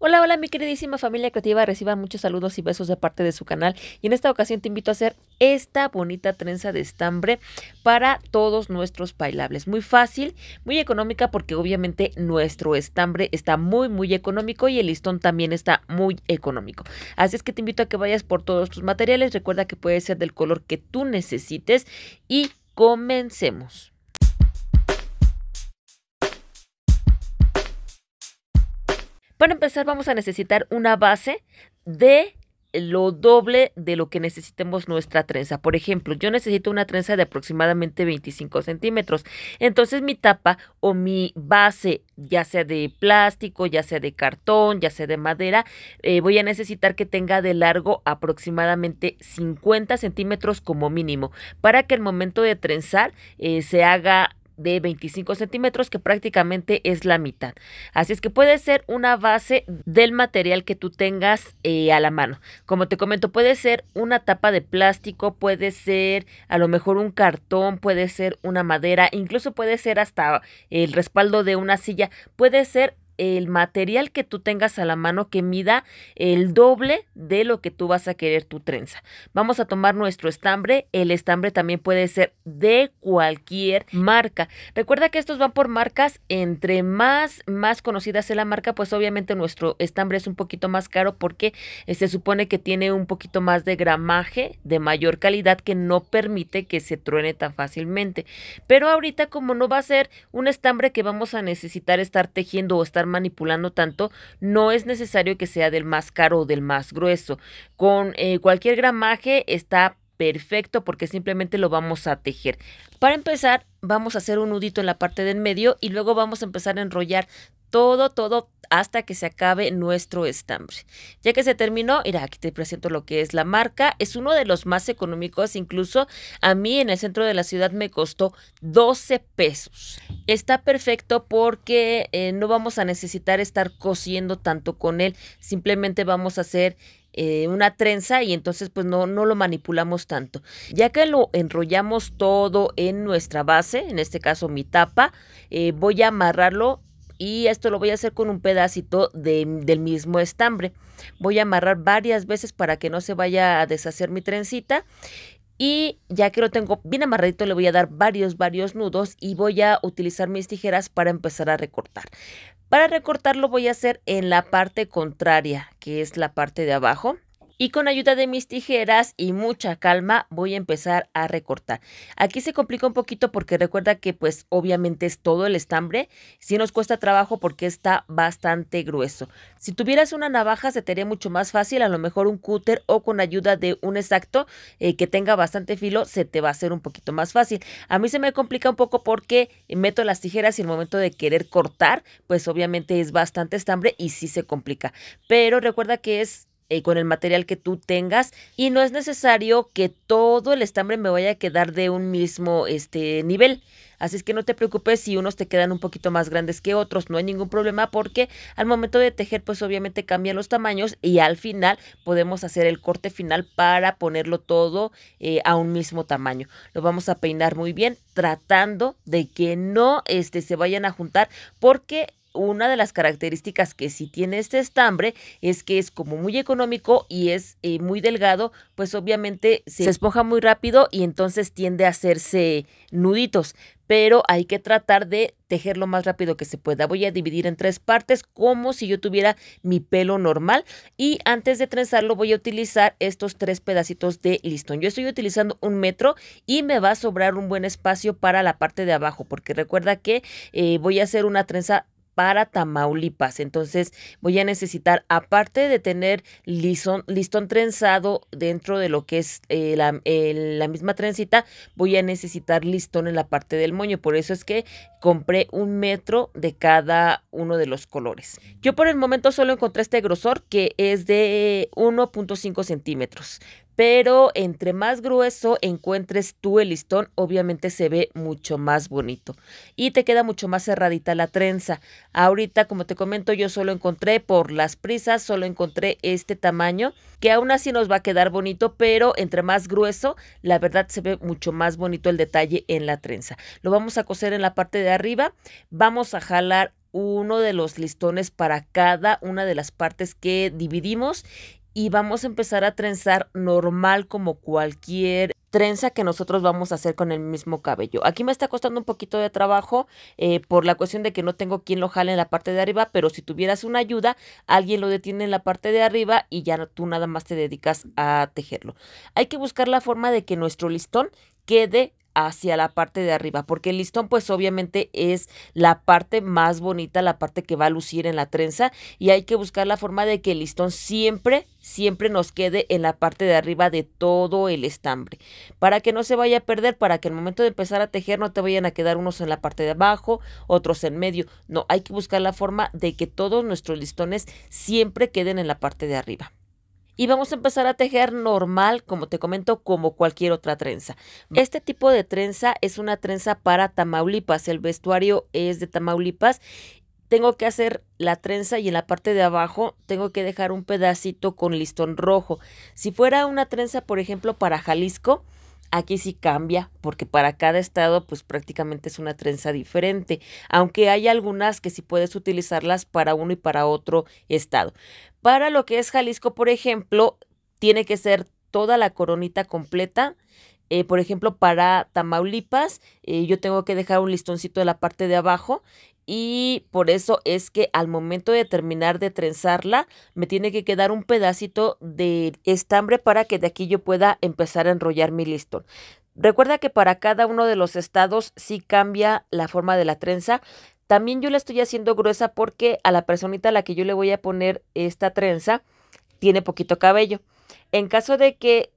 Hola, hola mi queridísima familia creativa, Reciba muchos saludos y besos de parte de su canal y en esta ocasión te invito a hacer esta bonita trenza de estambre para todos nuestros bailables. Muy fácil, muy económica porque obviamente nuestro estambre está muy muy económico y el listón también está muy económico. Así es que te invito a que vayas por todos tus materiales, recuerda que puede ser del color que tú necesites y comencemos. Para empezar vamos a necesitar una base de lo doble de lo que necesitemos nuestra trenza. Por ejemplo, yo necesito una trenza de aproximadamente 25 centímetros. Entonces mi tapa o mi base, ya sea de plástico, ya sea de cartón, ya sea de madera, eh, voy a necesitar que tenga de largo aproximadamente 50 centímetros como mínimo para que el momento de trenzar eh, se haga de 25 centímetros, que prácticamente es la mitad. Así es que puede ser una base del material que tú tengas eh, a la mano. Como te comento, puede ser una tapa de plástico, puede ser a lo mejor un cartón, puede ser una madera, incluso puede ser hasta el respaldo de una silla, puede ser el material que tú tengas a la mano que mida el doble de lo que tú vas a querer tu trenza. Vamos a tomar nuestro estambre. El estambre también puede ser de cualquier marca. Recuerda que estos van por marcas. Entre más, más conocida sea la marca, pues obviamente nuestro estambre es un poquito más caro porque eh, se supone que tiene un poquito más de gramaje de mayor calidad que no permite que se truene tan fácilmente. Pero ahorita como no va a ser un estambre que vamos a necesitar estar tejiendo o estar manipulando tanto, no es necesario que sea del más caro o del más grueso. Con eh, cualquier gramaje está perfecto porque simplemente lo vamos a tejer. Para empezar, vamos a hacer un nudito en la parte del medio y luego vamos a empezar a enrollar todo, todo hasta que se acabe nuestro estambre. Ya que se terminó, mira, aquí te presento lo que es la marca. Es uno de los más económicos, incluso a mí en el centro de la ciudad me costó 12 pesos. Está perfecto porque eh, no vamos a necesitar estar cosiendo tanto con él, simplemente vamos a hacer eh, una trenza y entonces pues no, no lo manipulamos tanto. Ya que lo enrollamos todo en nuestra base, en este caso mi tapa, eh, voy a amarrarlo y esto lo voy a hacer con un pedacito del mismo estambre. Voy a amarrar varias veces para que no se vaya a deshacer mi trencita y ya que lo tengo bien amarradito, le voy a dar varios, varios nudos y voy a utilizar mis tijeras para empezar a recortar. Para recortarlo voy a hacer en la parte contraria, que es la parte de abajo y con ayuda de mis tijeras y mucha calma voy a empezar a recortar. Aquí se complica un poquito porque recuerda que pues obviamente es todo el estambre, si sí nos cuesta trabajo porque está bastante grueso. Si tuvieras una navaja se te haría mucho más fácil, a lo mejor un cúter o con ayuda de un exacto eh, que tenga bastante filo se te va a hacer un poquito más fácil. A mí se me complica un poco porque meto las tijeras y el momento de querer cortar pues obviamente es bastante estambre y sí se complica. Pero recuerda que es eh, con el material que tú tengas y no es necesario que todo el estambre me vaya a quedar de un mismo este, nivel. Así es que no te preocupes si unos te quedan un poquito más grandes que otros, no hay ningún problema porque al momento de tejer pues obviamente cambian los tamaños y al final podemos hacer el corte final para ponerlo todo eh, a un mismo tamaño. Lo vamos a peinar muy bien tratando de que no este, se vayan a juntar porque una de las características que sí tiene este estambre es que es como muy económico y es eh, muy delgado, pues obviamente se, esponja muy rápido y entonces tiende a hacerse nuditos pero hay que tratar de tejer lo más rápido que se pueda. Voy a dividir en tres partes como si yo tuviera mi pelo normal y antes de trenzarlo voy a utilizar estos tres pedacitos de listón. Yo estoy utilizando un metro y me va a sobrar un buen espacio para la parte de abajo porque recuerda que eh, voy a hacer una trenza para Tamaulipas. Entonces voy a necesitar, aparte de tener listón, trenzado dentro de lo que es eh, la, la, misma trencita, voy a necesitar listón en la parte del moño. Por eso es que compré un metro de cada uno de los colores. Yo por el momento solo encontré este grosor que es de 1.5 centímetros pero entre más grueso encuentres tú el listón, obviamente se ve mucho más bonito y te queda mucho más cerradita la trenza. Ahorita, como te comento, yo solo encontré por las prisas, solo encontré este tamaño, que aún así nos va a quedar bonito, pero entre más grueso, la verdad se ve mucho más bonito el detalle en la trenza. Lo vamos a coser en la parte de arriba, vamos a jalar uno de los listones para cada una de las partes que dividimos y vamos a empezar a trenzar normal como cualquier trenza que nosotros vamos a hacer con el mismo cabello. Aquí me está costando un poquito de trabajo eh, por la cuestión de que no tengo quien lo jale en la parte de arriba, pero si tuvieras una ayuda, alguien lo detiene en la parte de arriba y ya tú nada más te dedicas a tejerlo. Hay que buscar la forma de que nuestro listón quede hacia la parte de arriba, porque el listón pues obviamente es la parte más bonita, la parte que va a lucir en la trenza y hay que buscar la forma de que el listón siempre, siempre nos quede en la parte de arriba de todo el estambre, para que no se vaya a perder, para que al momento de empezar a tejer no te vayan a quedar unos en la parte de abajo, otros en medio, no, hay que buscar la forma de que todos nuestros listones siempre queden en la parte de arriba y vamos a empezar a tejer normal, como te comento, como cualquier otra trenza. Mm. Este tipo de trenza es una trenza para Tamaulipas, el vestuario es de Tamaulipas. Tengo que hacer la trenza y en la parte de abajo tengo que dejar un pedacito con listón rojo. Si fuera una trenza, por ejemplo, para Jalisco, aquí sí cambia, porque para cada estado pues prácticamente es una trenza diferente, aunque hay algunas que sí puedes utilizarlas para uno y para otro estado. Para lo que es Jalisco, por ejemplo, tiene que ser toda la coronita completa. Eh, por ejemplo, para Tamaulipas, eh, yo tengo que dejar un listoncito de la parte de abajo y por eso es que al momento de terminar de trenzarla, me tiene que quedar un pedacito de estambre para que de aquí yo pueda empezar a enrollar mi listón. Recuerda que para cada uno de los estados sí cambia la forma de la trenza. También yo la estoy haciendo gruesa porque a la personita a la que yo le voy a poner esta trenza tiene poquito cabello. En caso de que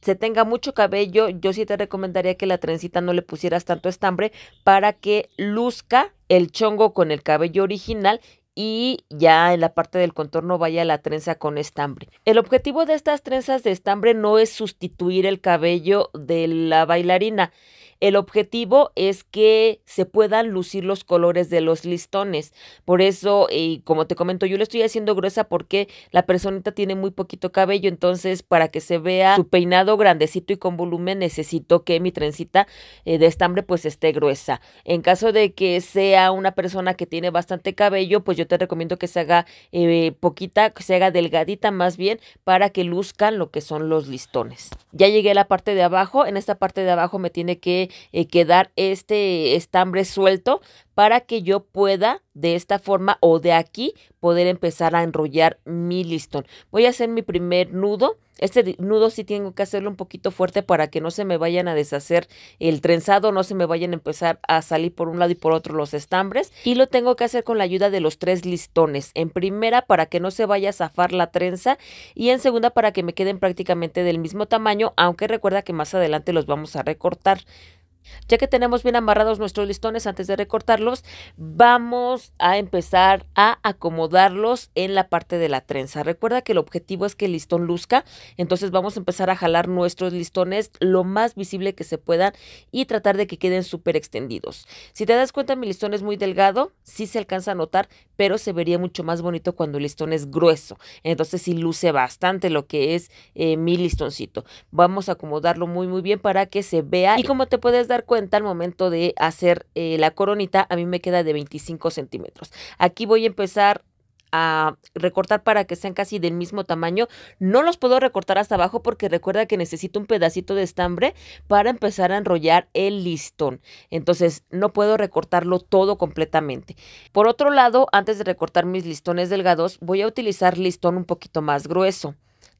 se tenga mucho cabello, yo sí te recomendaría que la trencita no le pusieras tanto estambre para que luzca el chongo con el cabello original y ya en la parte del contorno vaya la trenza con estambre. El objetivo de estas trenzas de estambre no es sustituir el cabello de la bailarina, el objetivo es que se puedan lucir los colores de los listones. Por eso, y como te comento, yo lo estoy haciendo gruesa porque la personita tiene muy poquito cabello, entonces para que se vea su peinado grandecito y con volumen necesito que mi trencita eh, de estambre pues esté gruesa. En caso de que sea una persona que tiene bastante cabello, pues yo te recomiendo que se haga eh, poquita, que se haga delgadita más bien para que luzcan lo que son los listones. Ya llegué a la parte de abajo, en esta parte de abajo me tiene que eh, quedar este estambre suelto para que yo pueda de esta forma o de aquí poder empezar a enrollar mi listón. Voy a hacer mi primer nudo. Este nudo sí tengo que hacerlo un poquito fuerte para que no se me vayan a deshacer el trenzado, no se me vayan a empezar a salir por un lado y por otro los estambres. Y lo tengo que hacer con la ayuda de los tres listones. En primera para que no se vaya a zafar la trenza y en segunda para que me queden prácticamente del mismo tamaño, aunque recuerda que más adelante los vamos a recortar. Ya que tenemos bien amarrados nuestros listones antes de recortarlos, vamos a empezar a acomodarlos en la parte de la trenza. Recuerda que el objetivo es que el listón luzca, entonces vamos a empezar a jalar nuestros listones lo más visible que se puedan y tratar de que queden súper extendidos. Si te das cuenta, mi listón es muy delgado, sí se alcanza a notar, pero se vería mucho más bonito cuando el listón es grueso. Entonces sí luce bastante lo que es eh, mi listoncito. Vamos a acomodarlo muy muy bien para que se vea y como te puedes dar cuenta al momento de hacer eh, la coronita, a mí me queda de 25 centímetros. Aquí voy a empezar a recortar para que sean casi del mismo tamaño. No los puedo recortar hasta abajo porque recuerda que necesito un pedacito de estambre para empezar a enrollar el listón. Entonces no puedo recortarlo todo completamente. Por otro lado, antes de recortar mis listones delgados, voy a utilizar listón un poquito más grueso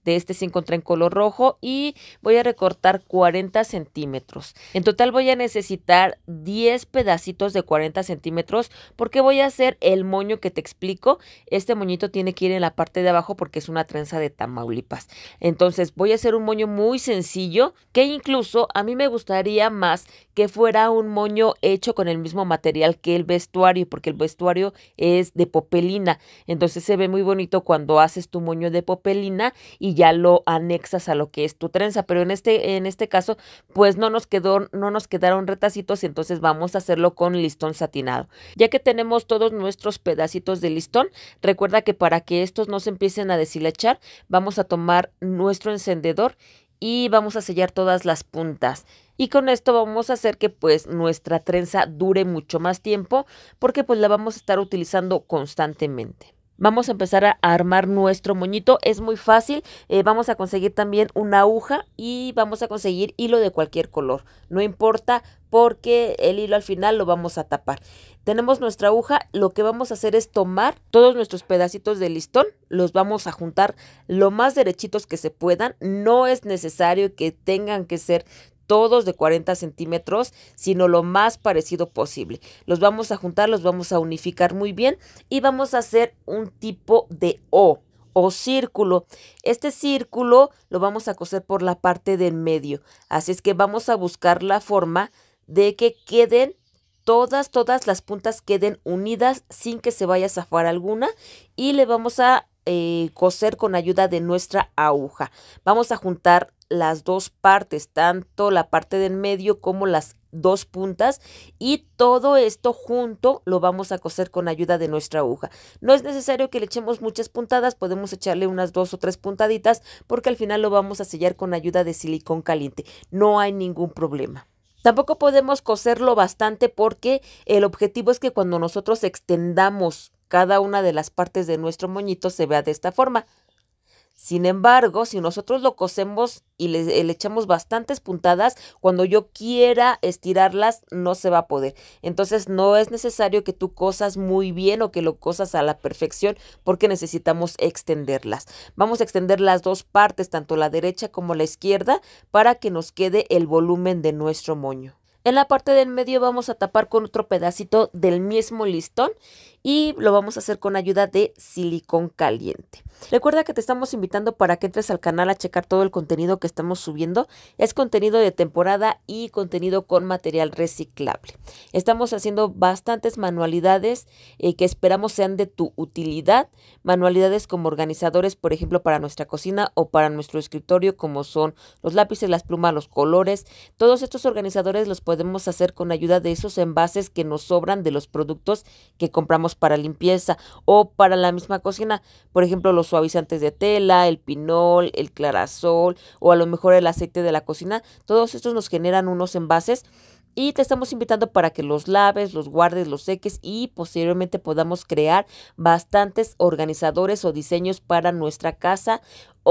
de este se encontré en color rojo y voy a recortar 40 centímetros. En total voy a necesitar 10 pedacitos de 40 centímetros porque voy a hacer el moño que te explico. Este moñito tiene que ir en la parte de abajo porque es una trenza de Tamaulipas. Entonces voy a hacer un moño muy sencillo que incluso a mí me gustaría más que fuera un moño hecho con el mismo material que el vestuario porque el vestuario es de popelina. Entonces se ve muy bonito cuando haces tu moño de popelina y y ya lo anexas a lo que es tu trenza. Pero en este, en este caso, pues no nos, quedó, no nos quedaron retacitos, entonces vamos a hacerlo con listón satinado. Ya que tenemos todos nuestros pedacitos de listón, recuerda que para que estos no se empiecen a deshilachar, vamos a tomar nuestro encendedor y vamos a sellar todas las puntas. Y con esto vamos a hacer que pues nuestra trenza dure mucho más tiempo porque pues la vamos a estar utilizando constantemente vamos a empezar a armar nuestro moñito. Es muy fácil. Eh, vamos a conseguir también una aguja y vamos a conseguir hilo de cualquier color. No importa porque el hilo al final lo vamos a tapar. Tenemos nuestra aguja, lo que vamos a hacer es tomar todos nuestros pedacitos de listón, los vamos a juntar lo más derechitos que se puedan, no es necesario que tengan que ser todos de 40 centímetros, sino lo más parecido posible. Los vamos a juntar, los vamos a unificar muy bien y vamos a hacer un tipo de O o círculo. Este círculo lo vamos a coser por la parte del medio. Así es que vamos a buscar la forma de que queden todas, todas las puntas queden unidas sin que se vaya a zafar alguna y le vamos a eh, coser con ayuda de nuestra aguja. Vamos a juntar las dos partes, tanto la parte del medio como las dos puntas y todo esto junto lo vamos a coser con ayuda de nuestra aguja. No es necesario que le echemos muchas puntadas, podemos echarle unas dos o tres puntaditas porque al final lo vamos a sellar con ayuda de silicón caliente. No hay ningún problema. Tampoco podemos coserlo bastante porque el objetivo es que cuando nosotros extendamos cada una de las partes de nuestro moñito se vea de esta forma. Sin embargo, si nosotros lo cosemos y eh, le, echamos bastantes puntadas, cuando yo quiera estirarlas no se va a poder. Entonces no es necesario que tú cosas muy bien o que lo cosas a la perfección porque necesitamos extenderlas. Vamos a extender las dos partes, tanto la derecha como la izquierda, para que nos quede el volumen de nuestro moño. En la parte del medio vamos a tapar con otro pedacito del mismo listón y lo vamos a hacer con ayuda de silicón caliente. Recuerda que te estamos invitando para que entres al canal a checar todo el contenido que estamos subiendo. Es contenido de temporada y contenido con material reciclable. Estamos haciendo bastantes manualidades eh, que esperamos sean de tu utilidad. Manualidades como organizadores, por ejemplo, para nuestra cocina o para nuestro escritorio, como son los lápices, las plumas, los colores. Todos estos organizadores los podemos hacer con ayuda de esos envases que nos sobran de los productos que compramos para limpieza o para la misma cocina. Por ejemplo, los suavizantes de tela, el pinol, el clarasol o a lo mejor el aceite de la cocina. Todos estos nos generan unos envases y te estamos invitando para que los laves, los guardes, los seques y posteriormente podamos crear bastantes organizadores o diseños para nuestra casa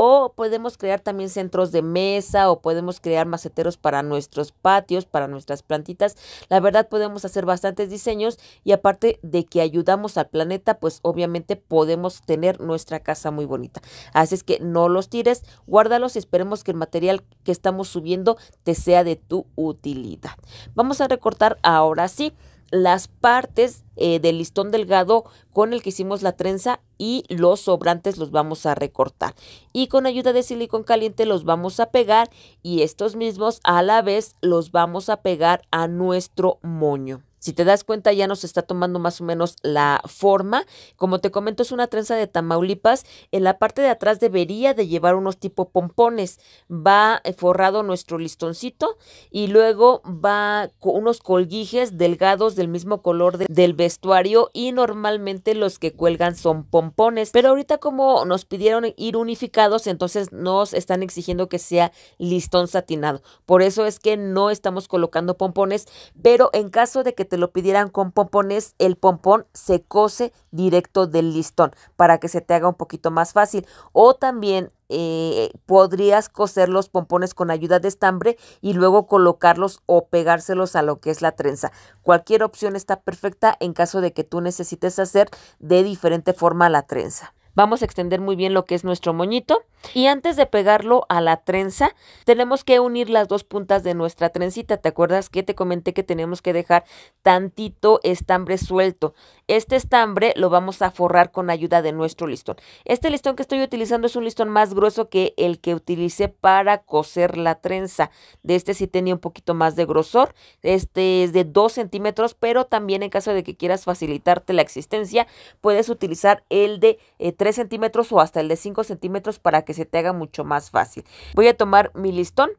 o podemos crear también centros de mesa o podemos crear maceteros para nuestros patios, para nuestras plantitas. La verdad podemos hacer bastantes diseños y aparte de que ayudamos al planeta, pues obviamente podemos tener nuestra casa muy bonita. Así es que no los tires, guárdalos y esperemos que el material que estamos subiendo te sea de tu utilidad. Vamos a recortar ahora sí las partes eh, del listón delgado con el que hicimos la trenza y los sobrantes los vamos a recortar. Y con ayuda de silicón caliente los vamos a pegar y estos mismos a la vez los vamos a pegar a nuestro moño. Si te das cuenta, ya nos está tomando más o menos la forma. Como te comento, es una trenza de Tamaulipas. En la parte de atrás debería de llevar unos tipo pompones. Va eh, forrado nuestro listoncito y luego va con unos colguijes delgados del mismo color del vestuario y normalmente los que cuelgan son pompones. Pero ahorita como nos pidieron ir unificados, entonces nos están exigiendo que sea listón satinado. Por eso es que no estamos colocando pompones, pero en caso de que te lo pidieran con pompones, el pompón se cose directo del listón para que se te haga un poquito más fácil. O también eh, podrías coser los pompones con ayuda de estambre y luego colocarlos o pegárselos a lo que es la trenza. Cualquier opción está perfecta en caso de que tú necesites hacer de diferente forma la trenza. Vamos a extender muy bien lo que es nuestro moñito y antes de pegarlo a la trenza tenemos que unir las dos puntas de nuestra trencita. ¿Te acuerdas que te comenté que tenemos que dejar tantito estambre suelto? Este estambre lo vamos a forrar con ayuda de nuestro listón. Este listón que estoy utilizando es un listón más grueso que el que utilicé para coser la trenza. De este sí tenía un poquito más de grosor. Este es de 2 centímetros, pero también en caso de que quieras facilitarte la existencia puedes utilizar el de... Eh, 3 centímetros o hasta el de 5 centímetros para que se te haga mucho más fácil. Voy a tomar mi listón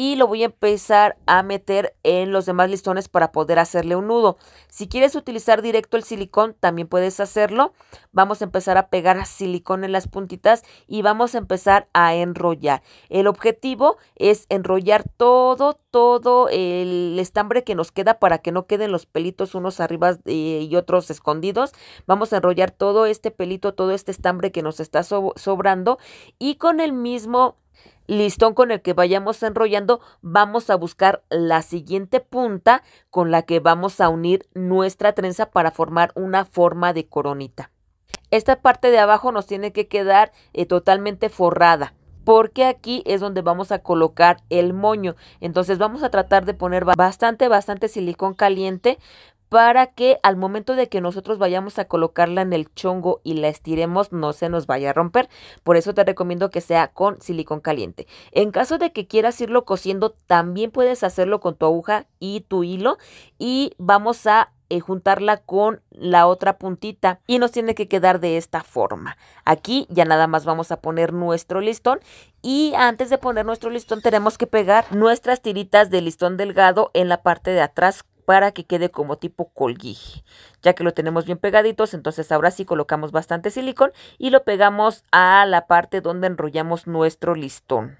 y lo voy a empezar a meter en los demás listones para poder hacerle un nudo. Si quieres utilizar directo el silicón, también puedes hacerlo. Vamos a empezar a pegar silicón en las puntitas y vamos a empezar a enrollar. El objetivo es enrollar todo, todo el estambre que nos queda para que no queden los pelitos unos arriba eh, y otros escondidos. Vamos a enrollar todo este pelito, todo este estambre que nos está sobrando y con el mismo listón con el que vayamos enrollando, vamos a buscar la siguiente punta con la que vamos a unir nuestra trenza para formar una forma de coronita. Esta parte de abajo nos tiene que quedar eh, totalmente forrada porque aquí es donde vamos a colocar el moño. Entonces vamos a tratar de poner bastante, bastante silicón caliente para que al momento de que nosotros vayamos a colocarla en el chongo y la estiremos no se nos vaya a romper. Por eso te recomiendo que sea con silicón caliente. En caso de que quieras irlo cosiendo, también puedes hacerlo con tu aguja y tu hilo y vamos a eh, juntarla con la otra puntita y nos tiene que quedar de esta forma. Aquí ya nada más vamos a poner nuestro listón y antes de poner nuestro listón tenemos que pegar nuestras tiritas de listón delgado en la parte de atrás para que quede como tipo colguije. Ya que lo tenemos bien pegaditos, entonces ahora sí colocamos bastante silicón y lo pegamos a la parte donde enrollamos nuestro listón.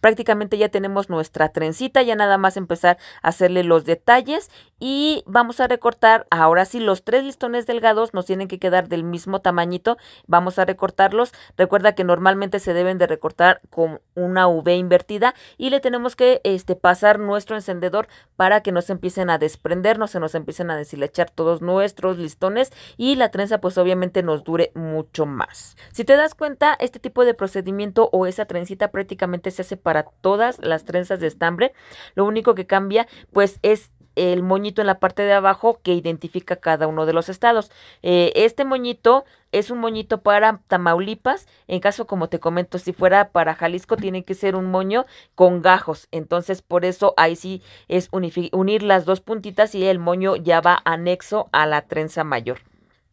Prácticamente ya tenemos nuestra trencita, ya nada más empezar a hacerle los detalles y vamos a recortar, ahora sí, los tres listones delgados nos tienen que quedar del mismo tamañito, vamos a recortarlos, recuerda que normalmente se deben de recortar con una V invertida y le tenemos que este, pasar nuestro encendedor para que no se empiecen a desprender, no se nos empiecen a deshilachar todos nuestros listones y la trenza pues obviamente nos dure mucho más. Si te das cuenta, este tipo de procedimiento o esa trencita prácticamente se hace para todas las trenzas de estambre, lo único que cambia pues es el moñito en la parte de abajo que identifica cada uno de los estados. Eh, este moñito es un moñito para Tamaulipas. En caso, como te comento, si fuera para Jalisco, tiene que ser un moño con gajos. Entonces, por eso ahí sí es unir las dos puntitas y el moño ya va anexo a la trenza mayor.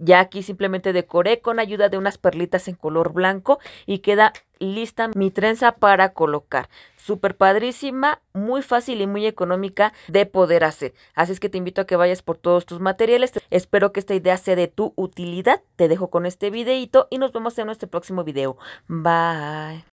Ya aquí simplemente decoré con ayuda de unas perlitas en color blanco y queda lista mi trenza para colocar. Súper padrísima, muy fácil y muy económica de poder hacer. Así es que te invito a que vayas por todos tus materiales. Espero que esta idea sea de tu utilidad. Te dejo con este videito y nos vemos en nuestro próximo video. Bye.